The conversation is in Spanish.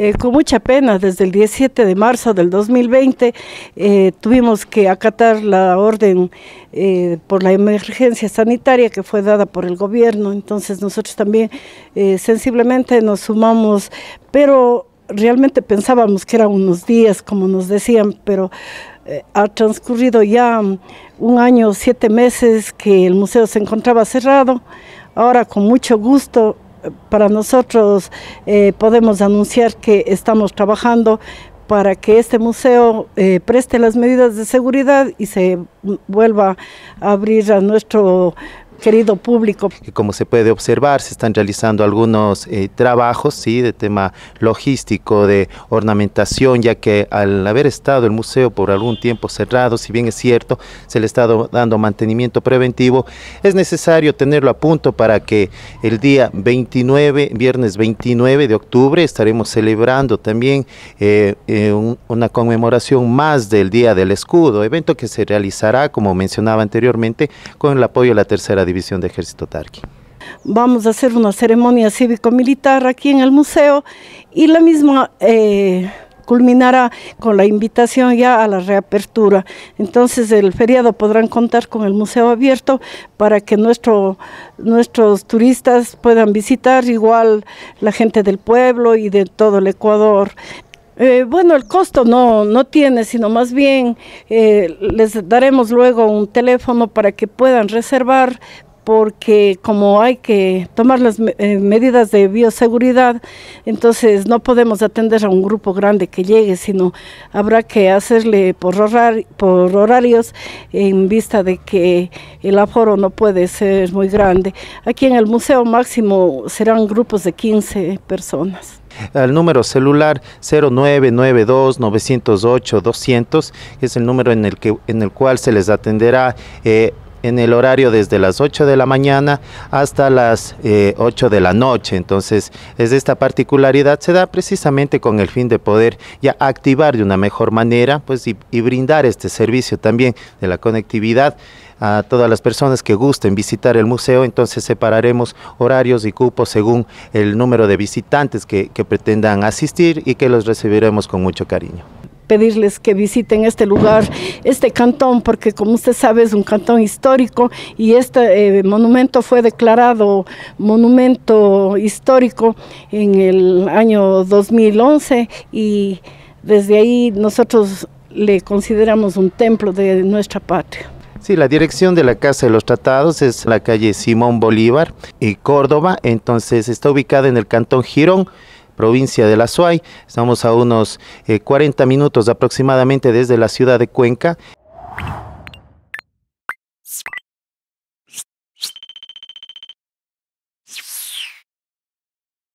Eh, con mucha pena, desde el 17 de marzo del 2020 eh, tuvimos que acatar la orden eh, por la emergencia sanitaria que fue dada por el gobierno. Entonces nosotros también sensiblemente nos sumamos, pero realmente pensábamos que eran unos días, como nos decían, pero ha transcurrido ya mm, un año, siete meses que el museo se encontraba cerrado. Ahora con mucho gusto para nosotros eh, podemos anunciar que estamos trabajando para que este museo eh, preste las medidas de seguridad y se vuelva a abrir a nuestro querido público. Como se puede observar, se están realizando algunos eh, trabajos ¿sí? de tema logístico, de ornamentación, ya que al haber estado el museo por algún tiempo cerrado, si bien es cierto, se le ha estado dando mantenimiento preventivo, es necesario tenerlo a punto para que el día 29, viernes 29 de octubre, estaremos celebrando también eh, eh, una conmemoración más del Día del Escudo, evento que se realizará, como mencionaba anteriormente, con el apoyo de la tercera División de Ejército Tarqui. Vamos a hacer una ceremonia cívico-militar aquí en el museo y la misma eh, culminará con la invitación ya a la reapertura. Entonces el feriado podrán contar con el museo abierto para que nuestro, nuestros turistas puedan visitar, igual la gente del pueblo y de todo el Ecuador. Eh, bueno, el costo no, no tiene, sino más bien eh, les daremos luego un teléfono para que puedan reservar porque como hay que tomar las eh, medidas de bioseguridad, entonces no podemos atender a un grupo grande que llegue, sino habrá que hacerle por, por horarios en vista de que el aforo no puede ser muy grande. Aquí en el Museo Máximo serán grupos de 15 personas al número celular 0992 908 200, que es el número en el que en el cual se les atenderá eh, en el horario desde las 8 de la mañana hasta las 8 eh, de la noche. Entonces, es esta particularidad se da precisamente con el fin de poder ya activar de una mejor manera pues, y, brindar este servicio también de la conectividad a todas las personas que gusten visitar el museo, entonces separaremos horarios y cupos según el número de visitantes que pretendan asistir y que los recibiremos con mucho cariño pedirles que visiten este lugar, este cantón, porque como usted sabe es un cantón histórico y este eh, monumento fue declarado monumento histórico en el año 2011 y desde ahí nosotros le consideramos un templo de nuestra patria. Sí, la dirección de la Casa de los Tratados es la calle Simón Bolívar y Córdoba, entonces está ubicada en el Cantón Girón provincia de La Suay. Estamos a unos 40 eh, minutos aproximadamente desde la ciudad de Cuenca.